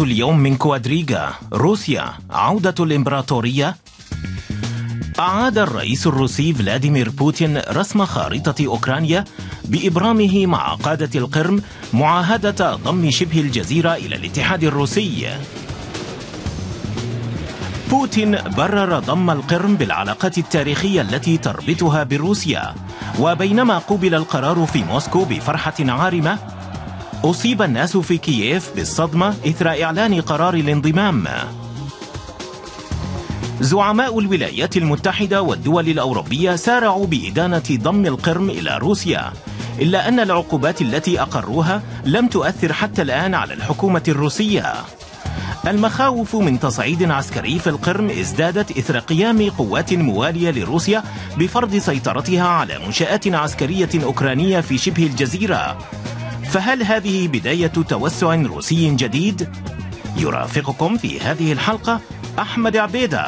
اليوم من كوادريغا روسيا عودة الإمبراطورية أعاد الرئيس الروسي فلاديمير بوتين رسم خارطة أوكرانيا بإبرامه مع قادة القرم معاهدة ضم شبه الجزيرة إلى الاتحاد الروسي بوتين برر ضم القرم بالعلاقات التاريخية التي تربطها بروسيا وبينما قوبل القرار في موسكو بفرحة عارمة أصيب الناس في كييف بالصدمة إثر إعلان قرار الانضمام زعماء الولايات المتحدة والدول الأوروبية سارعوا بإدانة ضم القرم إلى روسيا إلا أن العقوبات التي أقروها لم تؤثر حتى الآن على الحكومة الروسية المخاوف من تصعيد عسكري في القرم ازدادت إثر قيام قوات موالية لروسيا بفرض سيطرتها على منشآت عسكرية أوكرانية في شبه الجزيرة فهل هذه بداية توسع روسي جديد؟ يرافقكم في هذه الحلقة أحمد عبيدة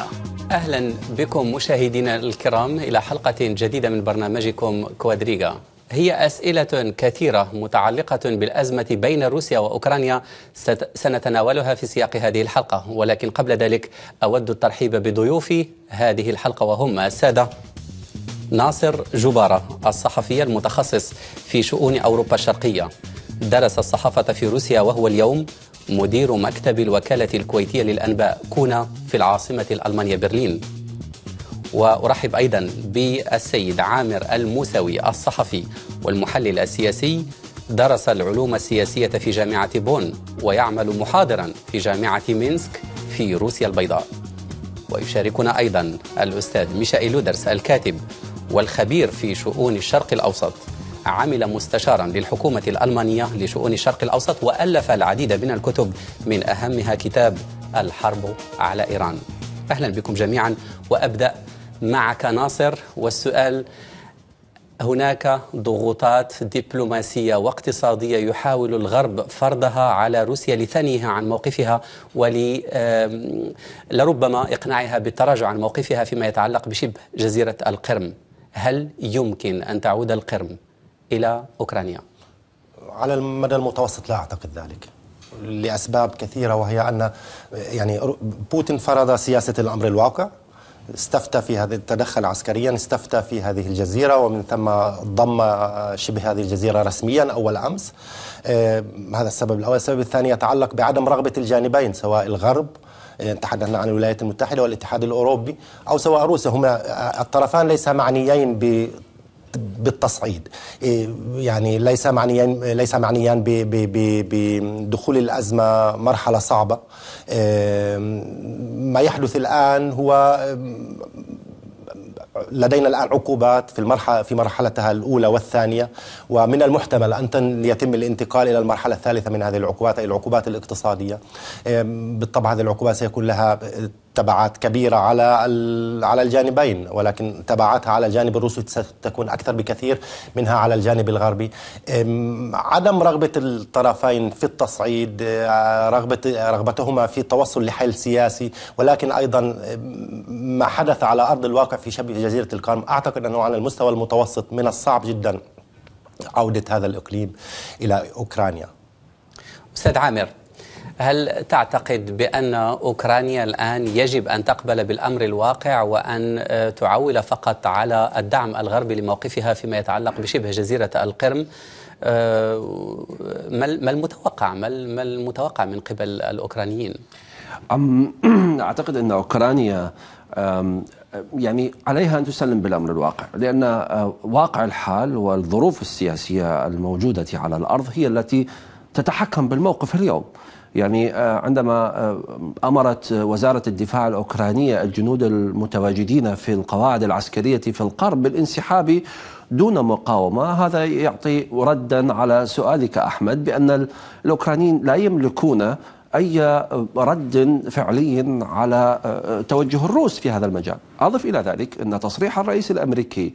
أهلا بكم مشاهدينا الكرام إلى حلقة جديدة من برنامجكم كوادريغا هي أسئلة كثيرة متعلقة بالأزمة بين روسيا وأوكرانيا سنتناولها في سياق هذه الحلقة ولكن قبل ذلك أود الترحيب بضيوفي هذه الحلقة وهم السادة ناصر جبارة الصحفي المتخصص في شؤون أوروبا الشرقية درس الصحافة في روسيا وهو اليوم مدير مكتب الوكالة الكويتية للأنباء كونا في العاصمة الألمانية برلين وأرحب أيضا بالسيد عامر الموسوي الصحفي والمحلل السياسي درس العلوم السياسية في جامعة بون ويعمل محاضرا في جامعة مينسك في روسيا البيضاء ويشاركنا أيضا الأستاذ ميشائيل لودرس الكاتب والخبير في شؤون الشرق الأوسط عمل مستشارا للحكومة الألمانية لشؤون الشرق الأوسط وألف العديد من الكتب من أهمها كتاب الحرب على إيران أهلا بكم جميعا وأبدأ معك ناصر والسؤال هناك ضغوطات دبلوماسية واقتصادية يحاول الغرب فرضها على روسيا لثنيها عن موقفها ولربما إقناعها بالتراجع عن موقفها فيما يتعلق بشبه جزيرة القرم هل يمكن أن تعود القرم إلى أوكرانيا؟ على المدى المتوسط لا أعتقد ذلك لأسباب كثيرة وهي أن يعني بوتين فرض سياسة الأمر الواقع استفتى في هذه تدخل عسكريا استفتى في هذه الجزيره ومن ثم ضم شبه هذه الجزيره رسميا اول امس آه، هذا السبب الاول السبب الثاني يتعلق بعدم رغبه الجانبين سواء الغرب تحدثنا عن الولايات المتحدة والاتحاد الأوروبي أو سواء روسيا هما الطرفان ليس معنيين ب بالتصعيد إيه، يعني ليس معنيان ليس معنيان بدخول الازمه مرحله صعبه إيه، ما يحدث الان هو لدينا الآن عقوبات في المرحلة في مرحلتها الأولى والثانية ومن المحتمل أن يتم الانتقال إلى المرحلة الثالثة من هذه العقوبات أي العقوبات الاقتصادية بالطبع هذه العقوبات سيكون لها تبعات كبيرة على على الجانبين ولكن تبعاتها على الجانب الروسي ستكون أكثر بكثير منها على الجانب الغربي عدم رغبة الطرفين في التصعيد آه، رغبة رغبتهما في التوصل لحل سياسي ولكن أيضا ما حدث على أرض الواقع في شبه جزيرة القرم أعتقد أنه على المستوى المتوسط من الصعب جدا عودة هذا الإقليم إلى أوكرانيا أستاذ عامر هل تعتقد بأن أوكرانيا الآن يجب أن تقبل بالأمر الواقع وأن آه، تعول فقط على الدعم الغربي لموقفها فيما يتعلق بشبه جزيرة القرم آه، ما المتوقع ما المتوقع من قبل الأوكرانيين؟ أعتقد أن أوكرانيا يعني عليها أن تسلم بالأمر الواقع لأن آه، واقع الحال والظروف السياسية الموجودة على الأرض هي التي تتحكم بالموقف اليوم يعني آه, عندما آه, امرت وزاره الدفاع الاوكرانيه الجنود المتواجدين في القواعد العسكريه في القرب بالانسحاب دون مقاومه هذا يعطي ردا على سؤالك احمد بان الاوكرانيين لا يملكون اي رد فعلي على آه, توجه الروس في هذا المجال، اضف الى ذلك ان تصريح الرئيس الامريكي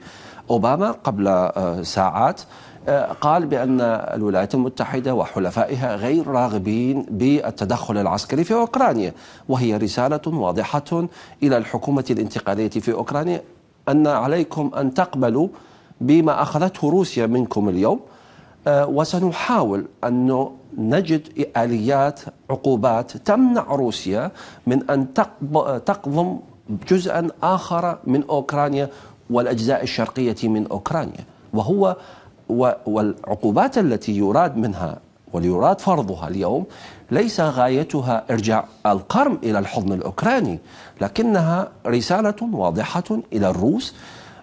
اوباما قبل ساعات آه، قال بأن الولايات المتحدة وحلفائها غير راغبين بالتدخل العسكري في أوكرانيا وهي رسالة واضحة إلى الحكومة الانتقالية في أوكرانيا أن عليكم أن تقبلوا بما أخذته روسيا منكم اليوم آه، وسنحاول أن نجد آليات عقوبات تمنع روسيا من أن تقضم جزءا آخر من أوكرانيا والأجزاء الشرقية من أوكرانيا وهو والعقوبات التي يراد منها وليراد فرضها اليوم ليس غايتها ارجاع القرم الى الحضن الاوكراني لكنها رساله واضحه الى الروس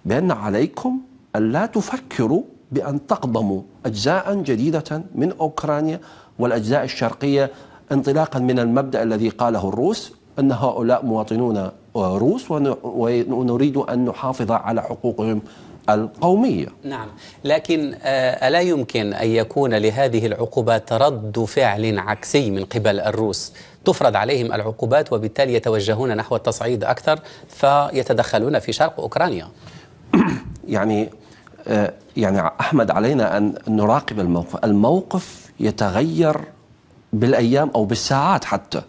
بان عليكم الا تفكروا بان تقضموا اجزاء جديده من اوكرانيا والاجزاء الشرقيه انطلاقا من المبدا الذي قاله الروس ان هؤلاء مواطنون آه، روس ونريد ان نحافظ على حقوقهم القومية نعم لكن آه، ألا يمكن أن يكون لهذه العقوبات رد فعل عكسي من قبل الروس تفرض عليهم العقوبات وبالتالي يتوجهون نحو التصعيد أكثر فيتدخلون في شرق أوكرانيا يعني آه، يعني أحمد علينا أن نراقب الموقف الموقف يتغير بالايام او بالساعات حتى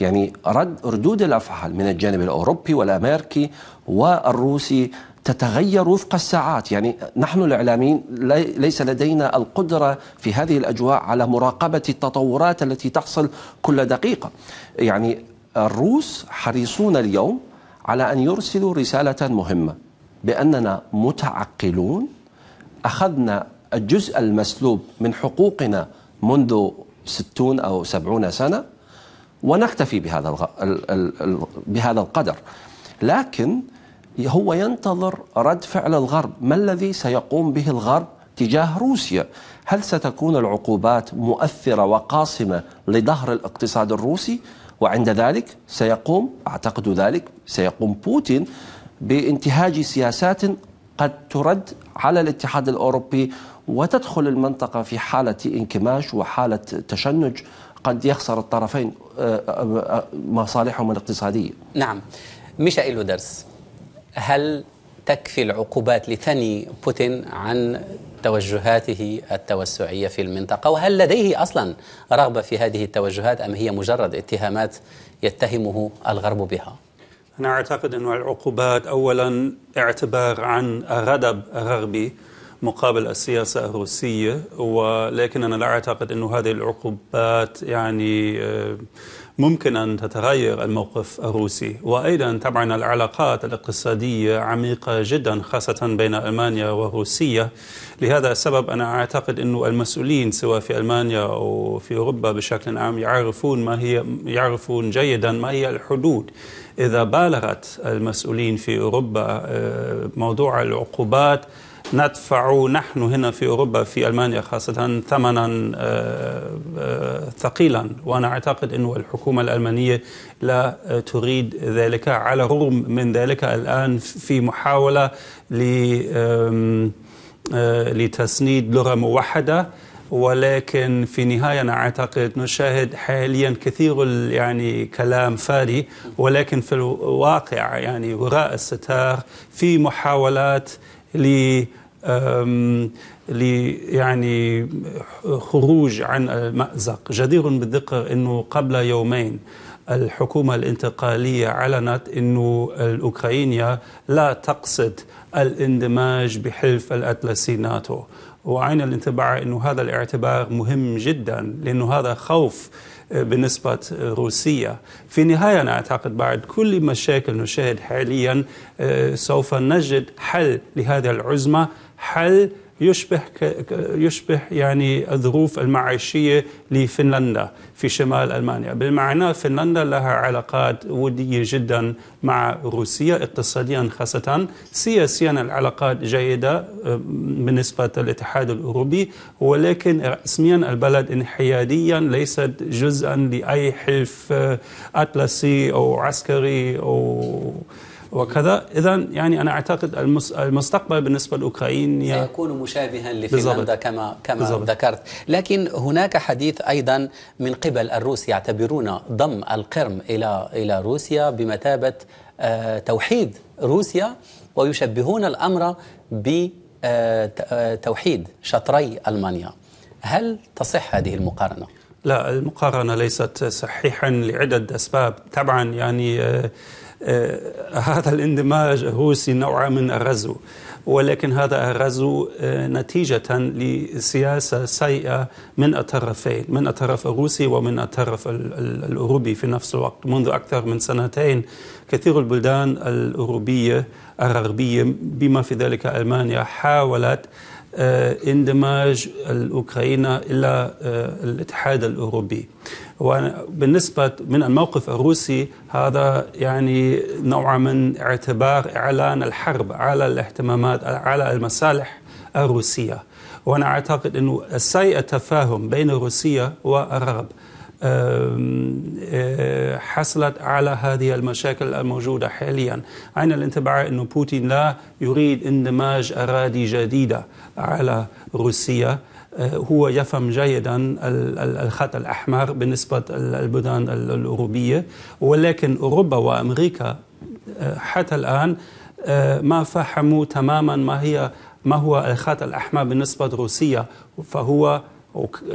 يعني رد ردود الافعال من الجانب الاوروبي والامريكي والروسي تتغير وفق الساعات يعني نحن الإعلاميين ليس لدينا القدرة في هذه الأجواء على مراقبة التطورات التي تحصل كل دقيقة يعني الروس حريصون اليوم على أن يرسلوا رسالة مهمة بأننا متعقلون أخذنا الجزء المسلوب من حقوقنا منذ ستون أو سبعون سنة ونكتفي بهذا بهذا القدر لكن هو ينتظر رد فعل الغرب ما الذي سيقوم به الغرب تجاه روسيا هل ستكون العقوبات مؤثرة وقاصمة لظهر الاقتصاد الروسي وعند ذلك سيقوم أعتقد ذلك سيقوم بوتين بانتهاج سياسات قد ترد على الاتحاد الأوروبي وتدخل المنطقة في حالة انكماش وحالة تشنج قد يخسر الطرفين آه، آه، آه، مصالحهم الاقتصادية نعم ميشائيل له درس هل تكفي العقوبات لثني بوتين عن توجهاته التوسعيه في المنطقه وهل لديه اصلا رغبه في هذه التوجهات ام هي مجرد اتهامات يتهمه الغرب بها؟ انا اعتقد ان العقوبات اولا اعتبار عن الردب الغربي مقابل السياسه الروسيه ولكن انا لا اعتقد انه هذه العقوبات يعني آه، ممكن أن تتغير الموقف الروسي وأيضا طبعا العلاقات الاقتصادية عميقة جدا خاصة بين ألمانيا وروسيا لهذا السبب أنا أعتقد أن المسؤولين سواء في ألمانيا أو في أوروبا بشكل عام يعرفون ما هي يعرفون جيدا ما هي الحدود إذا بالغت المسؤولين في أوروبا آه، موضوع العقوبات ندفع نحن هنا في أوروبا في ألمانيا خاصة ثمنا آه، آه، ثقيلا وأنا أعتقد أن الحكومة الألمانية لا تريد ذلك على الرغم من ذلك الآن في محاولة آه، لتسنيد لغة موحدة ولكن في النهاية أنا أعتقد نشاهد حاليا كثير يعني كلام فادي ولكن في الواقع يعني وراء الستار في محاولات ل يعني خروج عن المأزق جدير بالذكر أنه قبل يومين الحكومة الانتقالية أعلنت أنه الأوكرانيا لا تقصد الاندماج بحلف الأطلسي ناتو وعين الانطباع أنه هذا الاعتبار مهم جدا لأنه هذا خوف بالنسبة روسيا في النهاية أنا أعتقد بعد كل مشاكل نشاهد حاليا أه، سوف نجد حل لهذه العزمة حل يشبه يشبه يعني الظروف المعيشيه لفنلندا في شمال المانيا، بالمعنى فنلندا لها علاقات وديه جدا مع روسيا اقتصاديا خاصه، سياسيا العلاقات جيده آه، بالنسبه للاتحاد الاوروبي ولكن رسميا البلد انحياديا ليست جزءا لاي حلف آه، اطلسي او عسكري او وكذا اذا يعني انا اعتقد المستقبل بالنسبه لاوكرانيا سيكون مشابها لفنلندا كما كما بالزبط. ذكرت لكن هناك حديث ايضا من قبل الروس يعتبرون ضم القرم الى الى روسيا بمثابه آه، توحيد روسيا ويشبهون الامر بتوحيد آه، آه، شطري المانيا هل تصح هذه المقارنه لا المقارنه ليست صحيحا لعده اسباب طبعا يعني آه، هذا الاندماج هو نوعا من الرزو ولكن هذا الرزو آه، نتيجة لسياسة سيئة من الطرفين من الطرف الروسي ومن الطرف الأوروبي في نفس الوقت منذ أكثر من سنتين كثير البلدان الأوروبية الغربية بما في ذلك ألمانيا حاولت آه، اندماج الأوكرانية إلى آه، الاتحاد الأوروبي وبالنسبة من الموقف الروسي هذا يعني نوع من اعتبار إعلان الحرب على الاهتمامات على المصالح الروسية وأنا أعتقد أنه سيء التفاهم بين روسيا والغرب أه، حصلت على هذه المشاكل الموجودة حاليا عين الانطباع أن بوتين لا يريد اندماج أراضي جديدة على روسيا أه، هو يفهم جيدا الخط الأحمر بالنسبة للبلدان الأوروبية ولكن أوروبا وأمريكا أه، حتى الآن ما فهموا تماما ما هي ما هو الخط الأحمر بالنسبة لروسيا فهو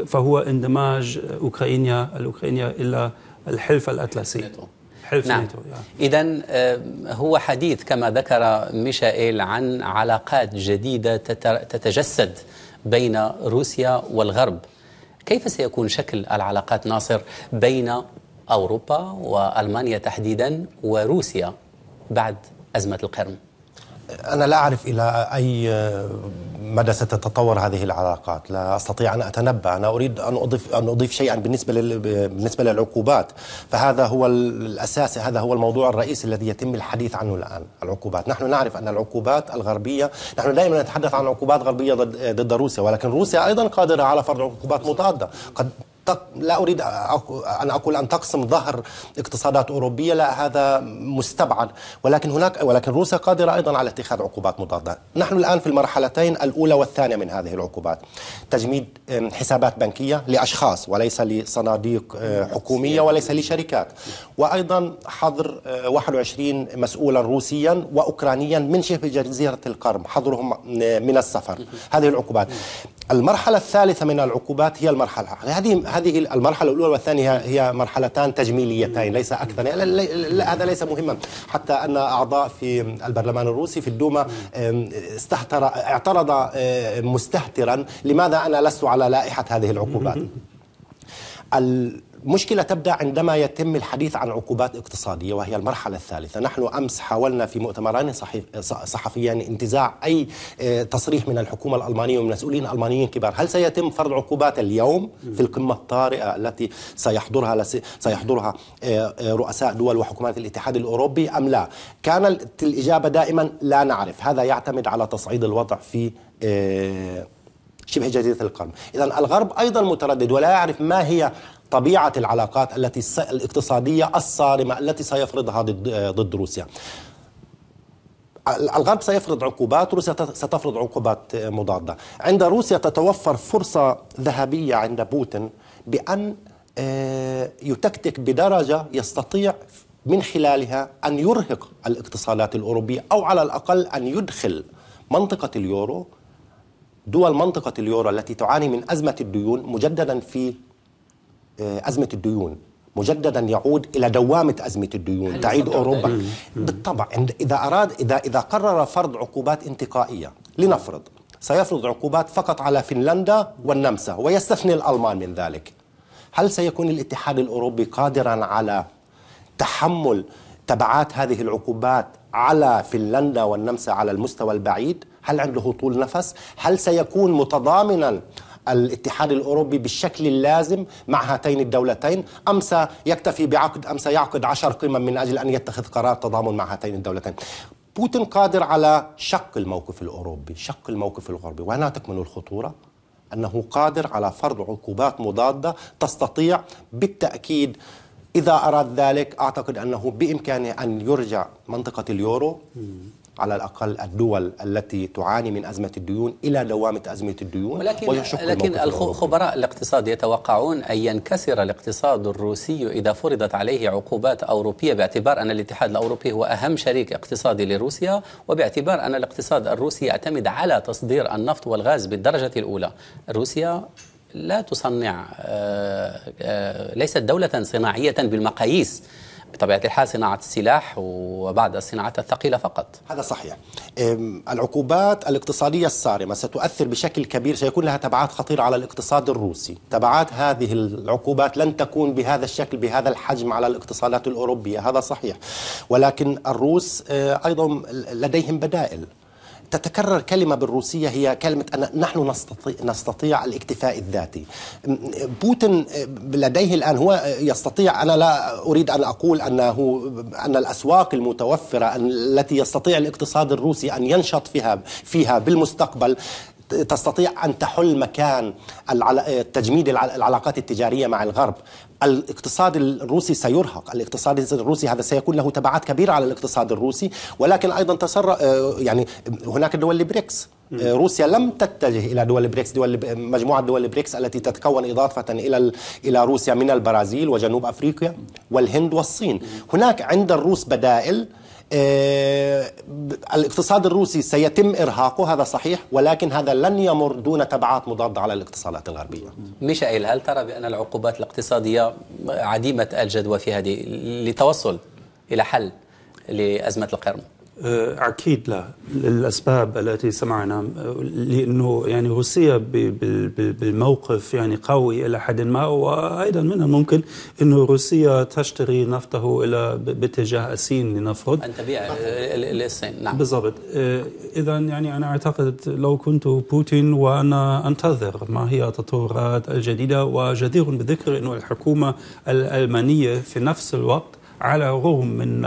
فهو اندماج أوكرانيا الأوكرانيا إلى الحلف الأطلسي حلف نعم. يعني. إذا هو حديث كما ذكر ميشائيل عن علاقات جديدة تتجسد بين روسيا والغرب كيف سيكون شكل العلاقات ناصر بين أوروبا وألمانيا تحديدا وروسيا بعد أزمة القرم؟ أنا لا أعرف إلى أي مدى ستتطور هذه العلاقات لا أستطيع أن أتنبأ أنا أريد أن أضيف, أن أضيف شيئا بالنسبة, لل... بالنسبة للعقوبات فهذا هو الأساس هذا هو الموضوع الرئيسي الذي يتم الحديث عنه الآن العقوبات نحن نعرف أن العقوبات الغربية نحن دائما نتحدث عن عقوبات غربية ضد, ضد روسيا ولكن روسيا أيضا قادرة على فرض عقوبات مضادة قد لا أريد أن أقول أن تقسم ظهر اقتصادات أوروبية لا هذا مستبعد ولكن هناك ولكن روسيا قادرة أيضا على اتخاذ عقوبات مضادة نحن الآن في المرحلتين الأولى والثانية من هذه العقوبات تجميد حسابات بنكية لأشخاص وليس لصناديق اه، حكومية وليس لشركات وأيضا حظر 21 اه، مسؤولا روسيا وأوكرانيا من شبه جزيرة القرم حظرهم اه، من السفر هذه العقوبات المرحلة الثالثة من العقوبات هي المرحلة هذه هذه المرحلة الأولى والثانية هي مرحلتان تجميليتين ليس أكثر لا لا هذا ليس مهما حتى أن أعضاء في البرلمان الروسي في الدوما استهتر اعترض مستهترا لماذا أنا لست على لائحة هذه العقوبات المشكلة تبدأ عندما يتم الحديث عن عقوبات اقتصادية وهي المرحلة الثالثة نحن أمس حاولنا في مؤتمران صحفيا انتزاع أي آه، تصريح من الحكومة الألمانية ومن مسؤولين ألمانيين كبار هل سيتم فرض عقوبات اليوم في القمة الطارئة التي سيحضرها سيحضرها آه، آه، رؤساء دول وحكومات الاتحاد الأوروبي أم لا كانت الإجابة دائما لا نعرف هذا يعتمد على تصعيد الوضع في شبه جزيرة القرن إذا الغرب أيضا متردد ولا يعرف ما هي طبيعة العلاقات التي الاقتصادية الصارمة التي سيفرضها ضد روسيا الغرب سيفرض عقوبات روسيا ستفرض عقوبات مضادة عند روسيا تتوفر فرصة ذهبية عند بوتين بأن آه، يتكتك بدرجة يستطيع من خلالها أن يرهق الاقتصادات الأوروبية أو على الأقل أن يدخل منطقة اليورو دول منطقة اليورو التي تعاني من أزمة الديون مجددا في آه، أزمة الديون مجددا يعود الى دوامه ازمه الديون تعيد اوروبا بالطبع اذا اراد اذا اذا قرر فرض عقوبات انتقائيه لنفرض سيفرض عقوبات فقط على فنلندا والنمسا ويستثني الالمان من ذلك هل سيكون الاتحاد الاوروبي قادرا على تحمل تبعات هذه العقوبات على فنلندا والنمسا على المستوى البعيد هل عنده طول نفس هل سيكون متضامنا الاتحاد الأوروبي بالشكل اللازم مع هاتين الدولتين أم سيكتفي بعقد أم سيعقد عشر قمم من أجل أن يتخذ قرار تضامن مع هاتين الدولتين بوتين قادر على شق الموقف الأوروبي شق الموقف الغربي وهنا تكمن الخطورة أنه قادر على فرض عقوبات مضادة تستطيع بالتأكيد إذا أراد ذلك أعتقد أنه بإمكانه أن يرجع منطقة اليورو على الأقل الدول التي تعاني من أزمة الديون إلى دوامة أزمة الديون ولكن لكن الخبراء الاقتصاد يتوقعون أن ينكسر الاقتصاد الروسي إذا فرضت عليه عقوبات أوروبية باعتبار أن الاتحاد الأوروبي هو أهم شريك اقتصادي لروسيا وباعتبار أن الاقتصاد الروسي يعتمد على تصدير النفط والغاز بالدرجة الأولى روسيا لا تصنع آه، آه، ليست دولة صناعية بالمقاييس بطبيعة الحال صناعة السلاح وبعد الصناعة الثقيلة فقط هذا صحيح العقوبات الاقتصادية الصارمة ستؤثر بشكل كبير سيكون لها تبعات خطيرة على الاقتصاد الروسي تبعات هذه العقوبات لن تكون بهذا الشكل بهذا الحجم على الاقتصادات الأوروبية هذا صحيح ولكن الروس أيضا لديهم بدائل تتكرر كلمة بالروسية هي كلمة أن نحن نستطيع, نستطيع الاكتفاء الذاتي بوتين لديه الآن هو يستطيع أنا لا أريد أن أقول أنه أن الأسواق المتوفرة التي يستطيع الاقتصاد الروسي أن ينشط فيها فيها بالمستقبل تستطيع أن تحل مكان تجميد العلاقات التجارية مع الغرب الاقتصاد الروسي سيرهق الاقتصاد الروسي هذا سيكون له تبعات كبيرة على الاقتصاد الروسي ولكن أيضا تصر آه، يعني هناك دول البريكس آه، روسيا لم تتجه الى دول البريكس دول مجموعه دول البريكس التي تتكون اضافه الى الى روسيا من البرازيل وجنوب افريقيا والهند والصين هناك عند الروس بدائل آه، الاقتصاد الروسي سيتم إرهاقه هذا صحيح ولكن هذا لن يمر دون تبعات مضادة على الاقتصادات الغربية ميشائيل هل ترى بأن العقوبات الاقتصادية عديمة الجدوى في هذه لتوصل إلى حل لأزمة القرن؟ آه، أكيد لا الأسباب التي سمعنا لأنه يعني روسيا بالموقف يعني قوي إلى حد ما وأيضا من الممكن أنه روسيا تشتري نفطه إلى باتجاه الصين لنفرض أن تبيع للصين نعم بالضبط آه، إذا يعني أنا أعتقد لو كنت بوتين وأنا أنتظر ما هي التطورات الجديدة وجدير بالذكر أنه الحكومة الألمانية في نفس الوقت على الرغم من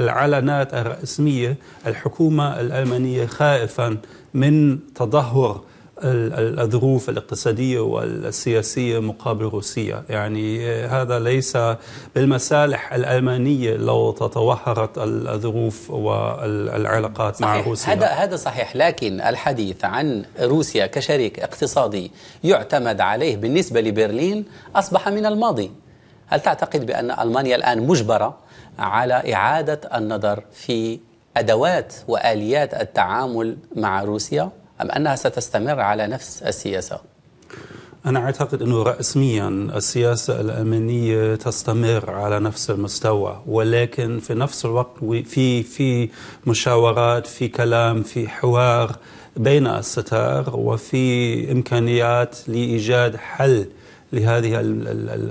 العلانات الرسمية الحكومة الألمانية خائفا من تدهور الظروف الاقتصادية والسياسية مقابل روسيا يعني هذا ليس بالمسالح الألمانية لو تتوهرت الظروف والعلاقات صحيح. مع روسيا هذا هذا صحيح لكن الحديث عن روسيا كشريك اقتصادي يعتمد عليه بالنسبة لبرلين أصبح من الماضي هل تعتقد بأن ألمانيا الآن مجبرة على إعادة النظر في أدوات وآليات التعامل مع روسيا أم أنها ستستمر على نفس السياسة؟ أنا أعتقد أنه رسميا السياسة الأمنية تستمر على نفس المستوى ولكن في نفس الوقت في في مشاورات في كلام في حوار بين الستار وفي إمكانيات لإيجاد حل لهذه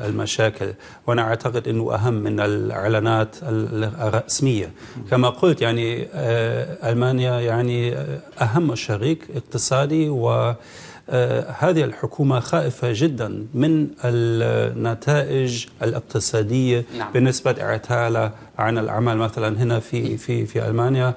المشاكل وأنا أعتقد أنه أهم من الإعلانات الرسمية كما قلت يعني آه، ألمانيا يعني آه، أهم شريك اقتصادي و آه، هذه الحكومة خائفة جدا من النتائج الاقتصادية نعم. بالنسبة إعتالة عن العمل مثلا هنا في في في ألمانيا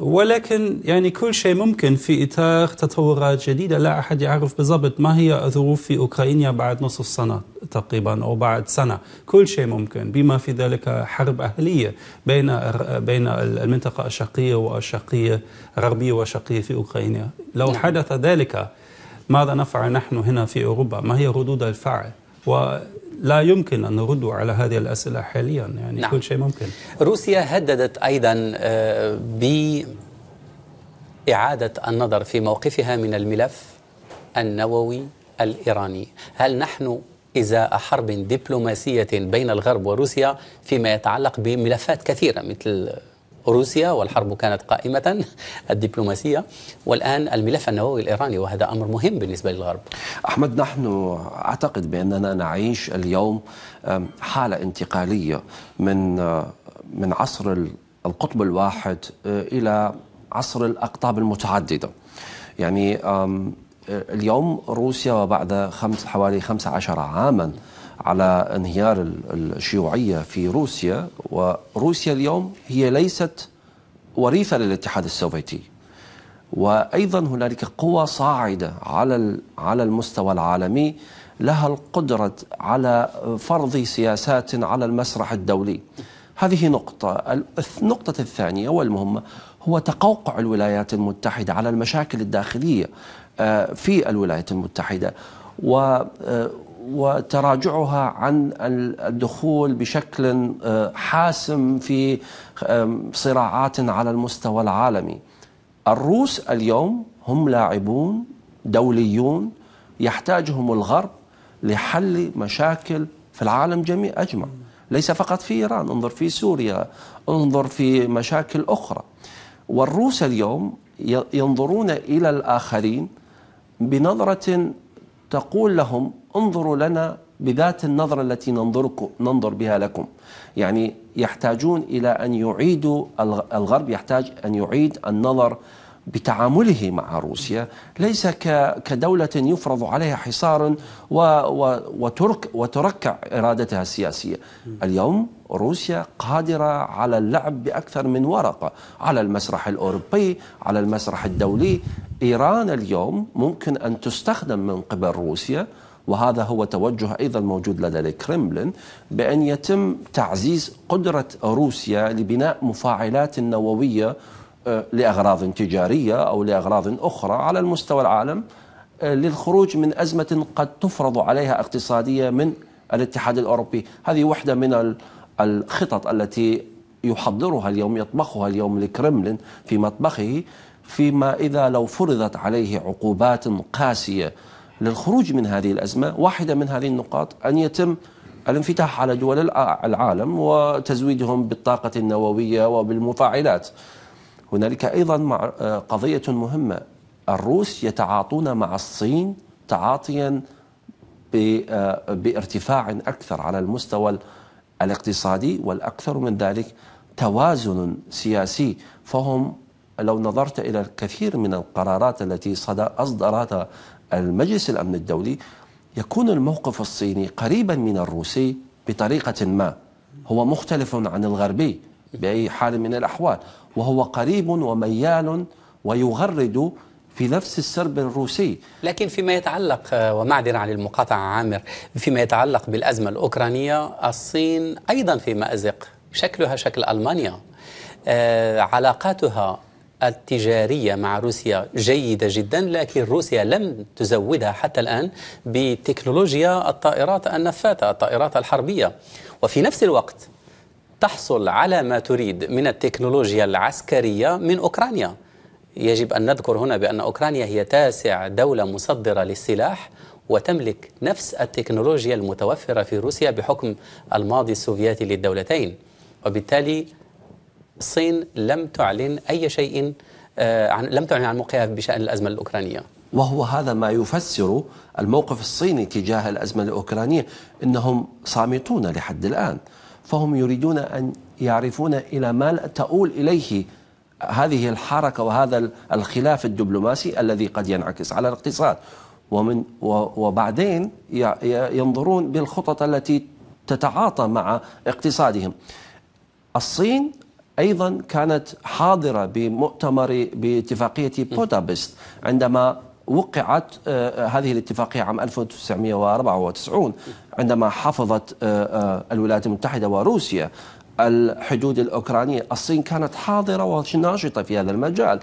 ولكن يعني كل شيء ممكن في إطار تطورات جديدة لا أحد يعرف بالضبط ما هي الظروف في أوكرانيا بعد نصف سنة تقريبا أو بعد سنة كل شيء ممكن بما في ذلك حرب أهلية بين بين المنطقة الشرقية والشرقية الغربية والشرقية في أوكرانيا لو نعم. حدث ذلك ماذا نفعل نحن هنا في أوروبا ما هي ردود الفعل و لا يمكن أن نرد على هذه الأسئلة حاليا يعني نعم. كل شيء ممكن روسيا هددت أيضا آه، ب إعادة النظر في موقفها من الملف النووي الإيراني هل نحن إزاء حرب دبلوماسية بين الغرب وروسيا فيما يتعلق بملفات كثيرة مثل روسيا والحرب كانت قائمة الدبلوماسية والآن الملف النووي الإيراني وهذا أمر مهم بالنسبة للغرب أحمد نحن أعتقد بأننا نعيش اليوم حالة انتقالية من آه، من عصر القطب الواحد آه، إلى عصر الأقطاب المتعددة يعني آه، اليوم روسيا وبعد خمس حوالي 15 عاما على انهيار الشيوعية في روسيا وروسيا اليوم هي ليست وريثة للاتحاد السوفيتي وأيضا هنالك قوى صاعدة على على المستوى العالمي لها القدرة على فرض سياسات على المسرح الدولي هذه نقطة النقطة الثانية والمهمة هو تقوقع الولايات المتحدة على المشاكل الداخلية آه، في الولايات المتحدة آه، وتراجعها عن الدخول بشكل آه، حاسم في صراعات على المستوى العالمي. الروس اليوم هم لاعبون دوليون يحتاجهم الغرب لحل مشاكل في العالم جميع اجمع، ليس فقط في ايران، انظر في سوريا، انظر في مشاكل اخرى. والروس اليوم ينظرون الى الاخرين بنظره تقول لهم انظروا لنا بذات النظرة التي ننظركم ننظر بها لكم يعني يحتاجون إلى أن يعيدوا الغرب يحتاج أن يعيد النظر بتعامله مع روسيا ليس كدولة يفرض عليها حصار وترك وتركع إرادتها السياسية اليوم روسيا قادرة على اللعب بأكثر من ورقة على المسرح الأوروبي على المسرح الدولي إيران اليوم ممكن أن تستخدم من قبل روسيا وهذا هو توجه أيضا موجود لدى الكرملين بأن يتم تعزيز قدرة روسيا لبناء مفاعلات نووية آه، لأغراض تجارية أو لأغراض أخرى على المستوى العالم آه، للخروج من أزمة قد تفرض عليها اقتصادية من الاتحاد الأوروبي هذه واحدة من الخطط التي يحضرها اليوم يطبخها اليوم الكرملين في مطبخه فيما إذا لو فرضت عليه عقوبات قاسية للخروج من هذه الأزمة واحدة من هذه النقاط أن يتم الانفتاح على دول العالم وتزويدهم بالطاقة النووية وبالمفاعلات هنالك أيضا مع قضية مهمة الروس يتعاطون مع الصين تعاطيا بارتفاع أكثر على المستوى الاقتصادي والأكثر من ذلك توازن سياسي فهم لو نظرت إلى الكثير من القرارات التي أصدرتها المجلس الأمن الدولي يكون الموقف الصيني قريبا من الروسي بطريقة ما هو مختلف عن الغربي بأي حال من الأحوال وهو قريب وميال ويغرد في نفس السرب الروسي لكن فيما يتعلق آه، ومعذرة عن المقاطعة عامر فيما يتعلق بالأزمة الأوكرانية الصين أيضا في مأزق شكلها شكل ألمانيا آه، علاقاتها التجارية مع روسيا جيدة جدا لكن روسيا لم تزودها حتى الآن بتكنولوجيا الطائرات النفاثة الطائرات الحربية وفي نفس الوقت تحصل على ما تريد من التكنولوجيا العسكرية من أوكرانيا يجب أن نذكر هنا بأن أوكرانيا هي تاسع دولة مصدرة للسلاح وتملك نفس التكنولوجيا المتوفرة في روسيا بحكم الماضي السوفيتي للدولتين وبالتالي الصين لم تعلن أي شيء آه، عن لم تعلن عن موقفها بشأن الأزمة الأوكرانية وهو هذا ما يفسر الموقف الصيني تجاه الأزمة الأوكرانية أنهم صامتون لحد الآن فهم يريدون أن يعرفون إلى ما تؤول إليه هذه الحركة وهذا الخلاف الدبلوماسي الذي قد ينعكس على الاقتصاد ومن وبعدين ينظرون بالخطط التي تتعاطى مع اقتصادهم الصين ايضا كانت حاضره بمؤتمر باتفاقيه بودابست عندما وقعت آه، آه، هذه الاتفاقية عام 1994 عندما حفظت آه، الولايات المتحدة وروسيا الحدود الأوكرانية الصين كانت حاضرة وناشطة في هذا المجال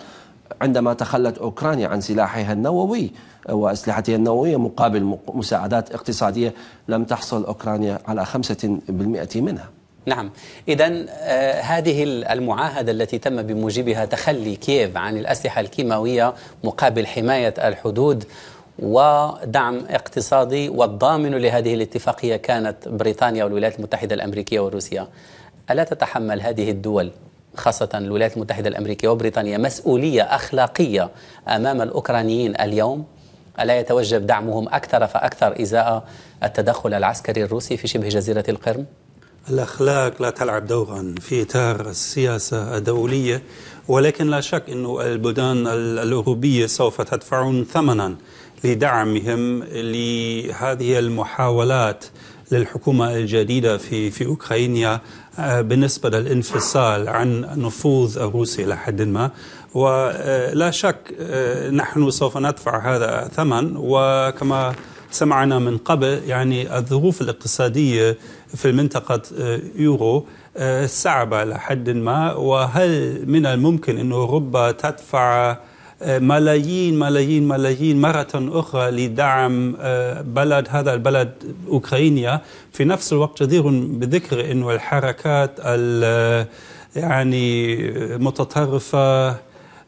عندما تخلت أوكرانيا عن سلاحها النووي وأسلحتها النووية مقابل مساعدات اقتصادية لم تحصل أوكرانيا على 5% منها نعم إذا آه هذه المعاهدة التي تم بموجبها تخلي كييف عن الأسلحة الكيماوية مقابل حماية الحدود ودعم اقتصادي والضامن لهذه الاتفاقية كانت بريطانيا والولايات المتحدة الأمريكية وروسيا ألا تتحمل هذه الدول خاصة الولايات المتحدة الأمريكية وبريطانيا مسؤولية أخلاقية أمام الأوكرانيين اليوم ألا يتوجب دعمهم أكثر فأكثر إزاء التدخل العسكري الروسي في شبه جزيرة القرم؟ الأخلاق لا تلعب دورا في إطار السياسة الدولية ولكن لا شك أن البلدان الأوروبية سوف تدفعون ثمنا لدعمهم لهذه المحاولات للحكومة الجديدة في في أوكرانيا آه، بالنسبة للانفصال عن النفوذ الروسي إلى حد ما ولا آه، شك آه، نحن سوف ندفع هذا الثمن وكما سمعنا من قبل يعني الظروف الاقتصادية في منطقة آه، يورو آه، صعبة لحد ما وهل من الممكن أن أوروبا تدفع آه، ملايين ملايين ملايين مرة أخرى لدعم بلد هذا البلد أوكرانيا في نفس الوقت جدير بذكر أن الحركات يعني متطرفة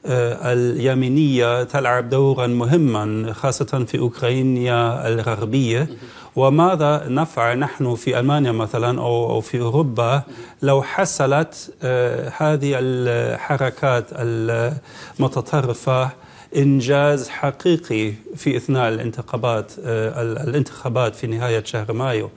آه، اليمينية تلعب دورا مهما خاصة في أوكرانيا الغربية وماذا نفعل نحن في ألمانيا مثلا أو في أوروبا لو حصلت آه، هذه الحركات المتطرفة إنجاز حقيقي في أثناء الانتخابات آه، الانتخابات في نهاية شهر مايو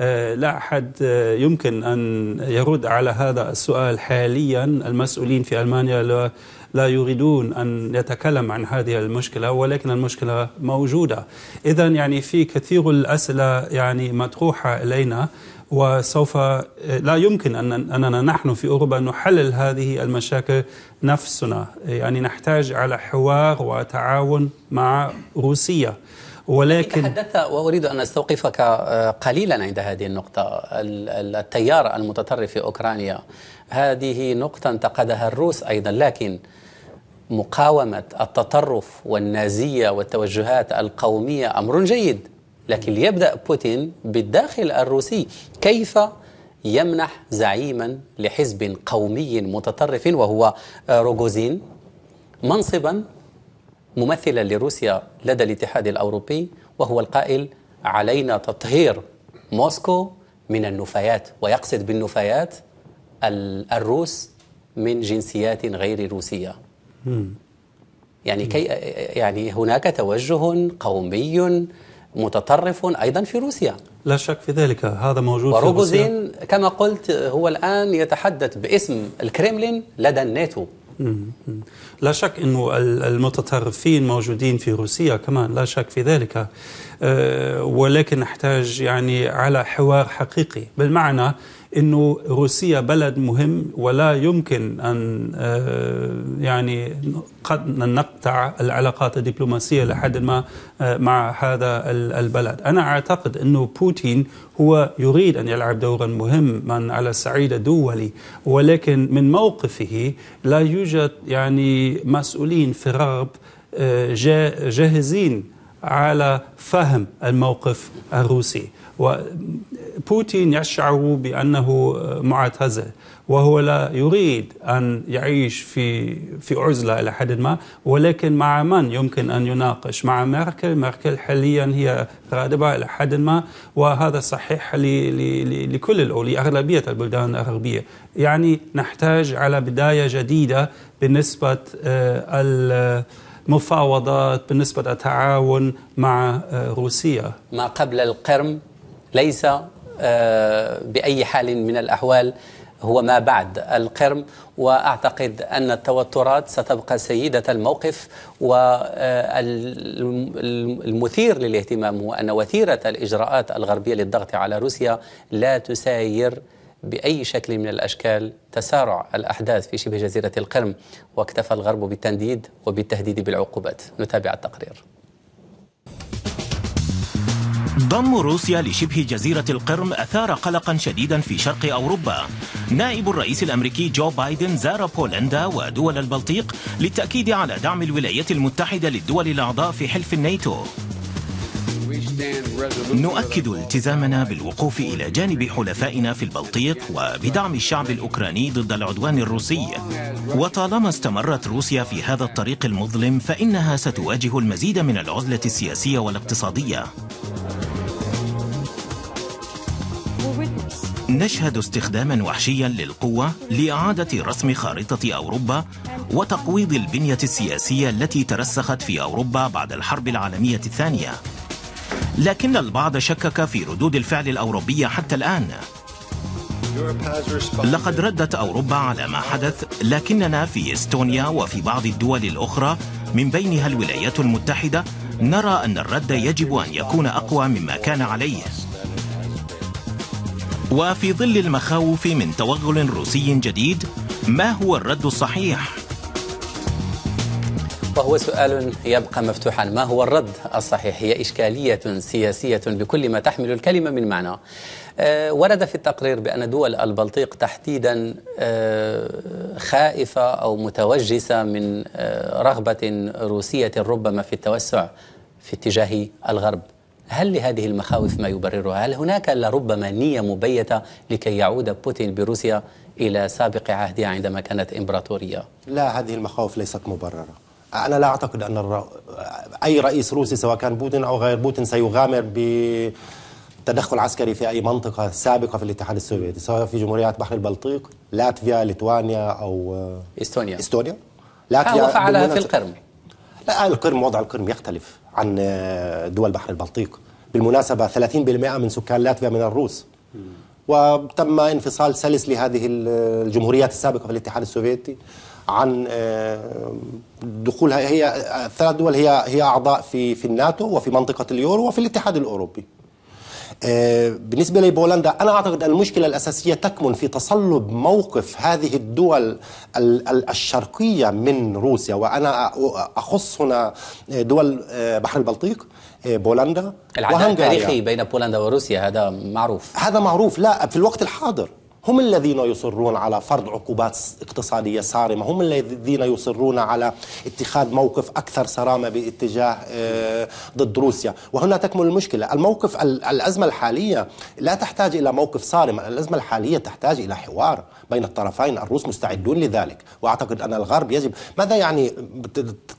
آه، لا أحد آه، يمكن أن يرد على هذا السؤال حاليا المسؤولين في ألمانيا لا يريدون أن يتكلم عن هذه المشكلة ولكن المشكلة موجودة إذا يعني في كثير الأسئلة يعني مطروحة إلينا وسوف آه، لا يمكن أن أننا نحن في أوروبا نحلل هذه المشاكل نفسنا يعني نحتاج على حوار وتعاون مع روسيا ولكن تحدثت واريد ان استوقفك آه، قليلا عند هذه النقطه التيار المتطرف في اوكرانيا هذه نقطه انتقدها الروس ايضا لكن مقاومه التطرف والنازيه والتوجهات القوميه امر جيد لكن ليبدا بوتين بالداخل الروسي كيف يمنح زعيما لحزب قومي متطرف وهو آه، روغوزين منصبا ممثلا لروسيا لدى الاتحاد الأوروبي وهو القائل علينا تطهير موسكو من النفايات ويقصد بالنفايات الروس من جنسيات غير روسية يعني كي يعني هناك توجه قومي متطرف ايضا في روسيا لا شك في ذلك هذا موجود في روسيا. كما قلت هو الان يتحدث باسم الكريملين لدى الناتو لا شك أنه المتطرفين موجودين في روسيا كمان لا شك في ذلك آه، ولكن نحتاج يعني على حوار حقيقي بالمعنى انه روسيا بلد مهم ولا يمكن ان آه، يعني قد نقطع العلاقات الدبلوماسيه لحد ما آه، مع هذا البلد، انا اعتقد انه بوتين هو يريد ان يلعب دورا مهما على الصعيد الدولي ولكن من موقفه لا يوجد يعني مسؤولين في الغرب آه، جاهزين على فهم الموقف الروسي وبوتين يشعر بأنه معتزل وهو لا يريد أن يعيش في في عزلة إلى حد ما ولكن مع من يمكن أن يناقش مع ميركل ميركل حاليا هي غادبة إلى حد ما وهذا صحيح لكل الأولي أغلبية البلدان الغربية يعني نحتاج على بداية جديدة بالنسبة آه، المفاوضات بالنسبة للتعاون مع آه، روسيا ما قبل القرم ليس آه، باي حال من الاحوال هو ما بعد القرم واعتقد ان التوترات ستبقى سيده الموقف والمثير آه، للاهتمام هو ان وتيره الاجراءات الغربيه للضغط على روسيا لا تساير باي شكل من الاشكال تسارع الاحداث في شبه جزيره القرم واكتفى الغرب بالتنديد وبالتهديد بالعقوبات نتابع التقرير ضم روسيا لشبه جزيرة القرم أثار قلقا شديدا في شرق أوروبا نائب الرئيس الأمريكي جو بايدن زار بولندا ودول البلطيق للتأكيد على دعم الولايات المتحدة للدول الأعضاء في حلف الناتو نؤكد التزامنا بالوقوف إلى جانب حلفائنا في البلطيق وبدعم الشعب الأوكراني ضد العدوان الروسي وطالما استمرت روسيا في هذا الطريق المظلم فإنها ستواجه المزيد من العزلة السياسية والاقتصادية نشهد استخداما وحشيا للقوة لإعادة رسم خارطة أوروبا وتقويض البنية السياسية التي ترسخت في أوروبا بعد الحرب العالمية الثانية لكن البعض شكك في ردود الفعل الأوروبية حتى الآن لقد ردت أوروبا على ما حدث لكننا في إستونيا وفي بعض الدول الأخرى من بينها الولايات المتحدة نرى أن الرد يجب أن يكون أقوى مما كان عليه وفي ظل المخاوف من توغل روسي جديد ما هو الرد الصحيح؟ وهو سؤال يبقى مفتوحا ما هو الرد الصحيح هي إشكالية سياسية بكل ما تحمل الكلمة من معنى آه، ورد في التقرير بأن دول البلطيق تحديدا آه، خائفة أو متوجسة من آه، رغبة روسية ربما في التوسع في اتجاه الغرب هل لهذه المخاوف ما يبررها؟ هل هناك لربما نية مبيتة لكي يعود بوتين بروسيا إلى سابق عهدها عندما كانت إمبراطورية؟ لا هذه المخاوف ليست مبررة أنا لا أعتقد أن الر... أي رئيس روسي سواء كان بوتين أو غير بوتين سيغامر ب تدخل عسكري في اي منطقه سابقه في الاتحاد السوفيتي سواء في جمهوريات بحر البلطيق لاتفيا ليتوانيا او استونيا استونيا لاتفيا فعلها آه، في القرم لا القرم وضع القرم يختلف عن آه، دول بحر البلطيق بالمناسبة 30% من سكان لاتفيا من الروس وتم انفصال سلس لهذه آه، الجمهوريات السابقة في الاتحاد السوفيتي عن آه، دخولها هي ثلاث دول هي هي اعضاء في في الناتو وفي منطقه اليورو وفي الاتحاد الاوروبي آه، بالنسبة لبولندا أنا أعتقد أن المشكلة الأساسية تكمن في تصلب موقف هذه الدول الشرقية من روسيا وأنا أخص هنا دول آه، بحر البلطيق آه، بولندا العداء التاريخي بين بولندا وروسيا هذا معروف هذا معروف لا في الوقت الحاضر هم الذين يصرون على فرض عقوبات اقتصادية صارمة هم الذين يصرون على اتخاذ موقف أكثر صرامة باتجاه آه، ضد روسيا وهنا تكمن المشكلة الموقف الأزمة الحالية لا تحتاج إلى موقف صارم الأزمة الحالية تحتاج إلى حوار بين الطرفين الروس مستعدون لذلك وأعتقد أن الغرب يجب ماذا يعني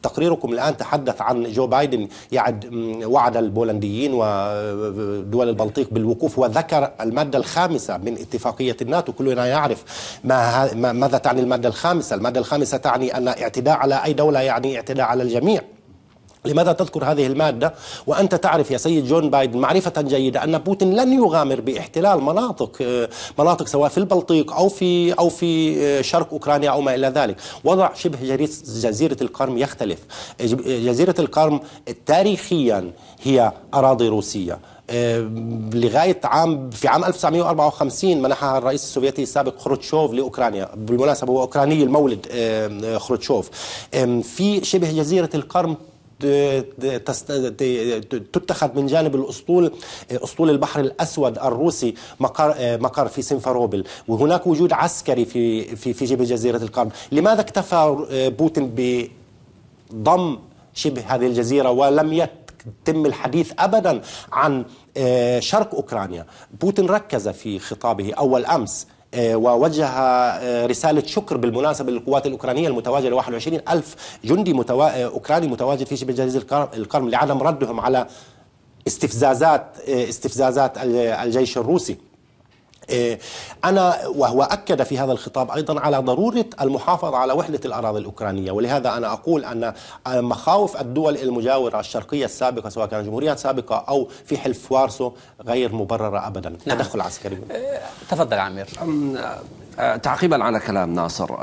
تقريركم الآن تحدث عن جو بايدن يعد وعد البولنديين ودول البلطيق بالوقوف وذكر المادة الخامسة من اتفاقية الناتو كلنا يعرف ما ماذا تعني المادة الخامسة المادة الخامسة تعني أن اعتداء على أي دولة يعني اعتداء على الجميع لماذا تذكر هذه المادة وأنت تعرف يا سيد جون بايدن معرفة جيدة أن بوتين لن يغامر باحتلال مناطق آه، مناطق سواء في البلطيق أو في أو في آه، شرق أوكرانيا أو ما إلى ذلك وضع شبه جزيرة القرم يختلف جزيرة القرم تاريخيا هي أراضي روسية آه، لغايه عام في عام 1954 منحها الرئيس السوفيتي السابق خروتشوف لاوكرانيا بالمناسبه هو اوكراني المولد خروتشوف في شبه جزيره القرم تتخذ من جانب الاسطول اسطول البحر الاسود الروسي مقر مقر في سنفاروبل وهناك وجود عسكري في في في جبهه جزيره القرن لماذا اكتفى بوتين بضم شبه هذه الجزيره ولم يت تم الحديث ابدا عن آه، شرق اوكرانيا بوتين ركز في خطابه اول امس آه، ووجه آه، رسالة شكر بالمناسبة للقوات الأوكرانية المتواجدة 21 ألف جندي متوا... آه، أوكراني متواجد في شبه جزيرة القرم لعدم ردهم على استفزازات استفزازات الجيش الروسي إيه، أنا وهو أكد في هذا الخطاب أيضا على ضرورة المحافظة على وحدة الأراضي الأوكرانية ولهذا أنا أقول أن مخاوف الدول المجاورة الشرقية السابقة سواء كانت جمهوريات سابقة أو في حلف وارسو غير مبررة أبدا نعم. تدخل عسكري إيه، تفضل عامر آه، تعقيبا على كلام ناصر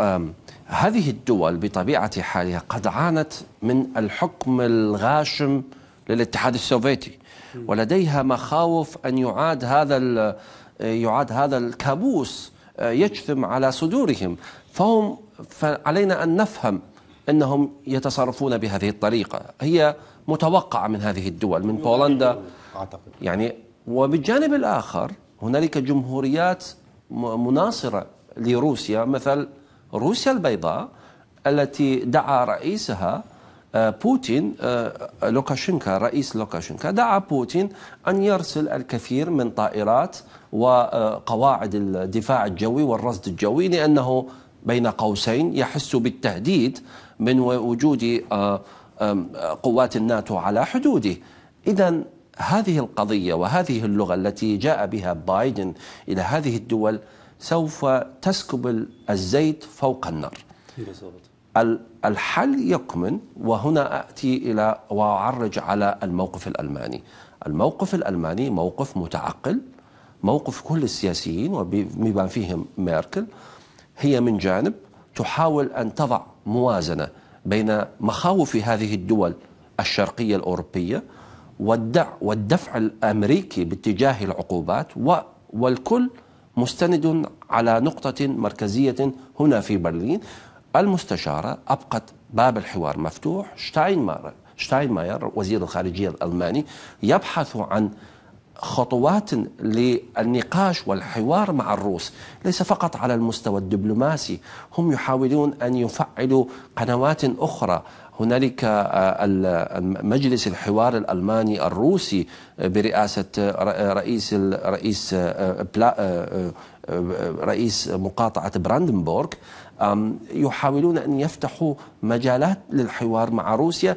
هذه الدول بطبيعة حالها قد عانت من الحكم الغاشم للاتحاد السوفيتي ولديها مخاوف أن يعاد هذا يعاد هذا الكابوس آه، يجثم على صدورهم فهم فعلينا أن نفهم أنهم يتصرفون بهذه الطريقة هي متوقعة من هذه الدول من بولندا أعتقد. يعني وبالجانب الآخر هنالك جمهوريات مناصرة لروسيا مثل روسيا البيضاء التي دعا رئيسها آه، بوتين آه، لوكاشينكا رئيس لوكاشينكا دعا بوتين أن يرسل الكثير من طائرات وقواعد الدفاع الجوي والرصد الجوي لأنه بين قوسين يحس بالتهديد من وجود آه، آه، قوات الناتو على حدوده إذا هذه القضية وهذه اللغة التي جاء بها بايدن إلى هذه الدول سوف تسكب الزيت فوق النار الحل يكمن وهنا أتي إلى وأعرج على الموقف الألماني الموقف الألماني موقف متعقل موقف كل السياسيين وبما فيهم ميركل هي من جانب تحاول أن تضع موازنة بين مخاوف هذه الدول الشرقية الأوروبية والدع والدفع الأمريكي باتجاه العقوبات والكل مستند على نقطة مركزية هنا في برلين المستشارة أبقت باب الحوار مفتوح شتاينماير شتاينماير وزير الخارجية الألماني يبحث عن خطوات للنقاش والحوار مع الروس ليس فقط على المستوى الدبلوماسي هم يحاولون أن يفعلوا قنوات أخرى هنالك آه، مجلس الحوار الالماني الروسي آه، برئاسه آه، رئيس رئيس رئيس مقاطعه براندنبورغ يحاولون ان يفتحوا مجالات للحوار مع روسيا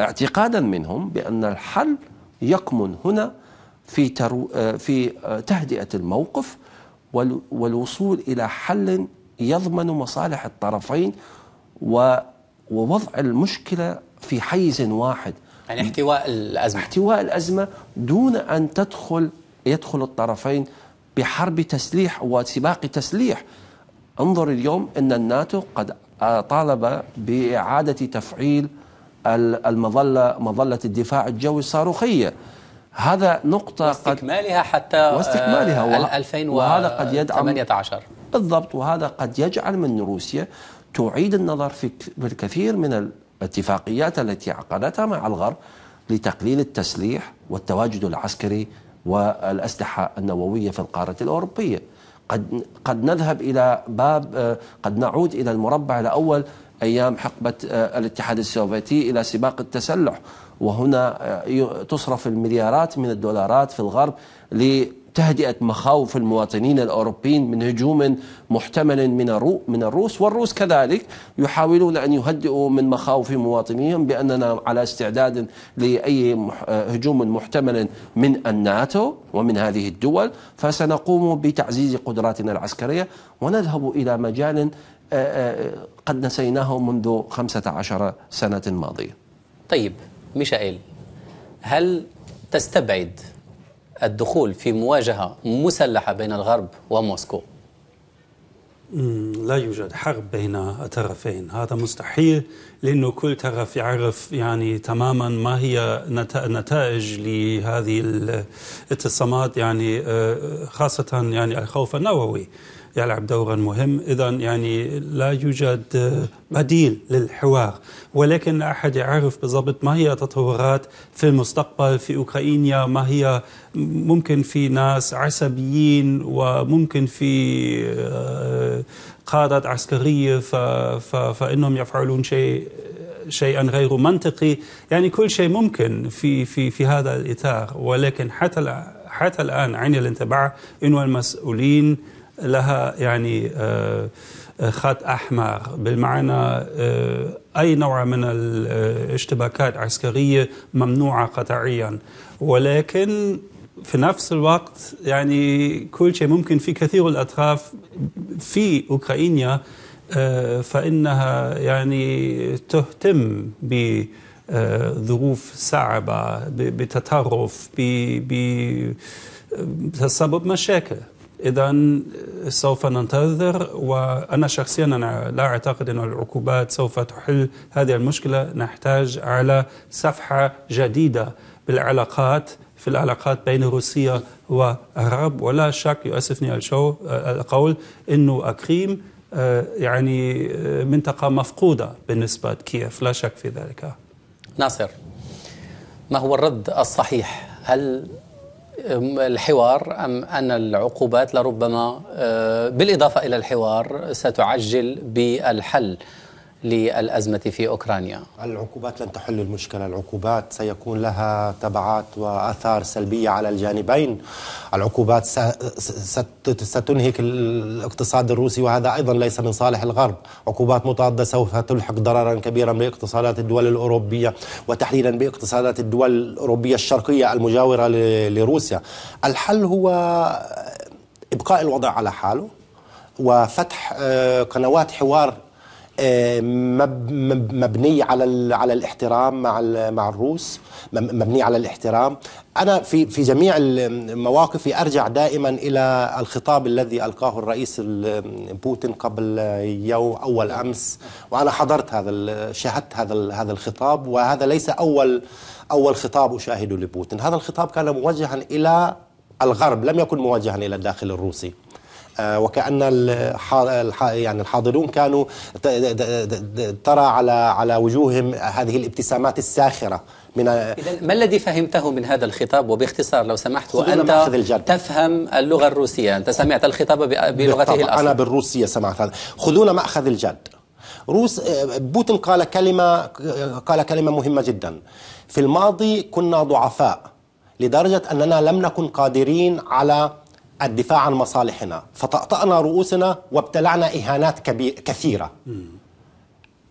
اعتقادا منهم بان الحل يكمن هنا في, ترو آه، في آه، تهدئة الموقف والوصول إلى حل يضمن مصالح الطرفين ووضع المشكلة في حيز واحد يعني احتواء الأزمة احتواء الأزمة دون أن تدخل يدخل الطرفين بحرب تسليح وسباق تسليح انظر اليوم أن الناتو قد آه، طالب بإعادة تفعيل المظلة مظلة الدفاع الجوي الصاروخية هذا نقطة واستكمالها حتى آه، واستكمالها 2018 وهذا قد يدعم بالضبط وهذا قد يجعل من روسيا تعيد النظر في الكثير من الاتفاقيات التي عقدتها مع الغرب لتقليل التسليح والتواجد العسكري والأسلحة النووية في القارة الأوروبية قد قد نذهب إلى باب آه، قد نعود إلى المربع الأول أيام حقبة آه، الاتحاد السوفيتي إلى سباق التسلح وهنا آه، تصرف المليارات من الدولارات في الغرب لتهدئة مخاوف المواطنين الأوروبيين من هجوم محتمل من من الروس والروس كذلك يحاولون أن يهدئوا من مخاوف مواطنيهم بأننا على استعداد لأي آه، هجوم محتمل من الناتو ومن هذه الدول فسنقوم بتعزيز قدراتنا العسكرية ونذهب إلى مجال آه، قد نسيناه منذ 15 سنة ماضية طيب ميشائيل هل تستبعد الدخول في مواجهة مسلحة بين الغرب وموسكو؟ لا يوجد حرب بين الطرفين هذا مستحيل لأنه كل طرف يعرف يعني تماما ما هي نتائج لهذه الاتصامات يعني آه، خاصة يعني الخوف النووي يلعب دورا مهم إذا يعني لا يوجد آه، بديل للحوار ولكن لا أحد يعرف بالضبط ما هي التطورات في المستقبل في أوكرانيا ما هي ممكن في ناس عصبيين وممكن في آه، قادة عسكرية فإنهم يفعلون شيء شيئا غير منطقي يعني كل شيء ممكن في في في هذا الاطار ولكن حتى حتى الان عين الانطباع انه المسؤولين لها يعني آه، آه، خط احمر بالمعنى آه، اي نوع من الاشتباكات عسكريه ممنوعه قطعيا ولكن في نفس الوقت يعني كل شيء ممكن في كثير الاطراف في اوكرانيا فانها يعني تهتم ب ظروف صعبة بتطرف بتسبب مشاكل إذا سوف ننتظر وأنا شخصيا أنا لا أعتقد أن العقوبات سوف تحل هذه المشكلة نحتاج على صفحة جديدة بالعلاقات في العلاقات بين روسيا والعرب ولا شك يؤسفني الشو القول أنه أكريم آه، يعني آه، منطقة مفقودة بالنسبة لكييف لا شك في ذلك ناصر ما هو الرد الصحيح هل الحوار أم أن العقوبات لربما آه، بالإضافة إلى الحوار ستعجل بالحل للأزمة في أوكرانيا العقوبات لن تحل المشكلة العقوبات سيكون لها تبعات وآثار سلبية على الجانبين العقوبات ستنهك الاقتصاد الروسي وهذا أيضا ليس من صالح الغرب عقوبات مضادة سوف تلحق ضررا كبيرا باقتصادات الدول الأوروبية وتحديدا باقتصادات الدول الأوروبية الشرقية المجاورة لروسيا الحل هو إبقاء الوضع على حاله وفتح آه، قنوات حوار مبنيه على على الاحترام مع مع الروس مبنيه على الاحترام انا في في جميع مواقفي ارجع دائما الى الخطاب الذي القاه الرئيس بوتين قبل يوم اول امس وانا حضرت هذا شاهدت هذا هذا الخطاب وهذا ليس اول اول خطاب اشاهده لبوتين هذا الخطاب كان موجها الى الغرب لم يكن موجها الى الداخل الروسي آه، وكأن يعني الحاضرون كانوا ترى على على وجوههم هذه الابتسامات الساخرة من إذا ما الذي فهمته من هذا الخطاب وباختصار لو سمحت وأنت تفهم اللغة الروسية أنت سمعت الخطاب بلغته الأصل أنا بالروسية سمعت هذا خذونا مأخذ الجد روس آه، بوتين قال كلمة آه، قال كلمة مهمة جدا في الماضي كنا ضعفاء لدرجة أننا لم نكن قادرين على الدفاع عن مصالحنا فطأطأنا رؤوسنا وابتلعنا إهانات كبير كثيرة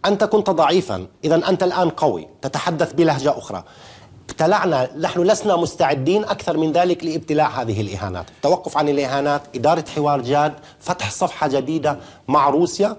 أنت كنت ضعيفا إذا أنت الآن قوي تتحدث بلهجة أخرى ابتلعنا نحن لسنا مستعدين أكثر من ذلك لابتلاع هذه الإهانات التوقف عن الإهانات إدارة حوار جاد فتح صفحة جديدة مع روسيا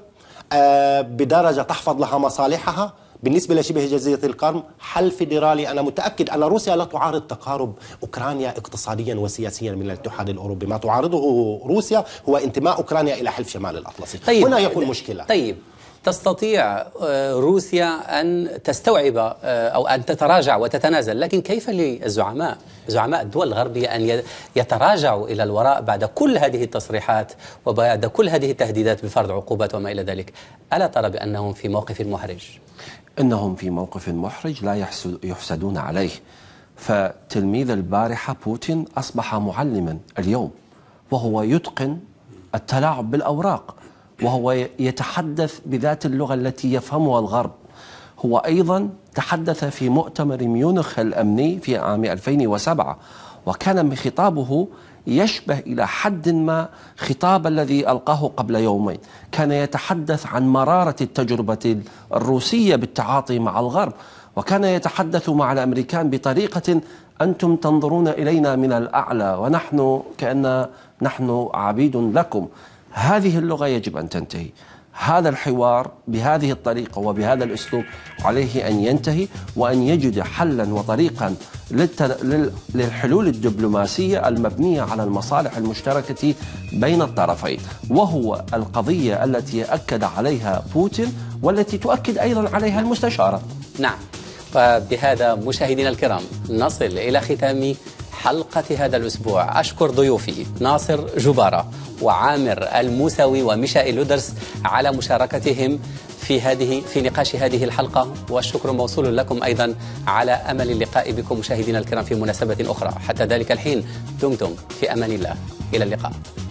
آه، بدرجة تحفظ لها مصالحها بالنسبة لشبه جزيرة القرم حل فيدرالي أنا متأكد أن روسيا لا تعارض تقارب أوكرانيا اقتصاديا وسياسيا من الاتحاد الأوروبي ما تعارضه روسيا هو انتماء أوكرانيا إلى حلف شمال الأطلسي طيب هنا يكون مشكلة طيب تستطيع آه، روسيا أن تستوعب آه، أو أن تتراجع وتتنازل لكن كيف للزعماء زعماء الدول الغربية أن يتراجعوا إلى الوراء بعد كل هذه التصريحات وبعد كل هذه التهديدات بفرض عقوبات وما إلى ذلك ألا ترى بأنهم في موقف محرج؟ إنهم في موقف محرج لا يحسدون عليه فتلميذ البارحة بوتين أصبح معلما اليوم وهو يتقن التلاعب بالأوراق وهو يتحدث بذات اللغة التي يفهمها الغرب هو أيضا تحدث في مؤتمر ميونخ الأمني في عام 2007 وكان من خطابه يشبه إلى حد ما خطاب الذي ألقاه قبل يومين كان يتحدث عن مرارة التجربة الروسية بالتعاطي مع الغرب وكان يتحدث مع الأمريكان بطريقة أنتم تنظرون إلينا من الأعلى ونحن كأن نحن عبيد لكم هذه اللغة يجب أن تنتهي هذا الحوار بهذه الطريقة وبهذا الأسلوب عليه أن ينتهي وأن يجد حلا وطريقا للحلول الدبلوماسية المبنية على المصالح المشتركة بين الطرفين وهو القضية التي أكد عليها بوتين والتي تؤكد أيضا عليها المستشارة نعم فبهذا مشاهدينا الكرام نصل إلى ختام حلقة هذا الأسبوع أشكر ضيوفي ناصر جبارة وعامر الموسوي وميشائيل لودرس على مشاركتهم في هذه في نقاش هذه الحلقة والشكر موصول لكم أيضا على أمل اللقاء بكم مشاهدينا الكرام في مناسبة أخرى حتى ذلك الحين دمتم في أمان الله إلى اللقاء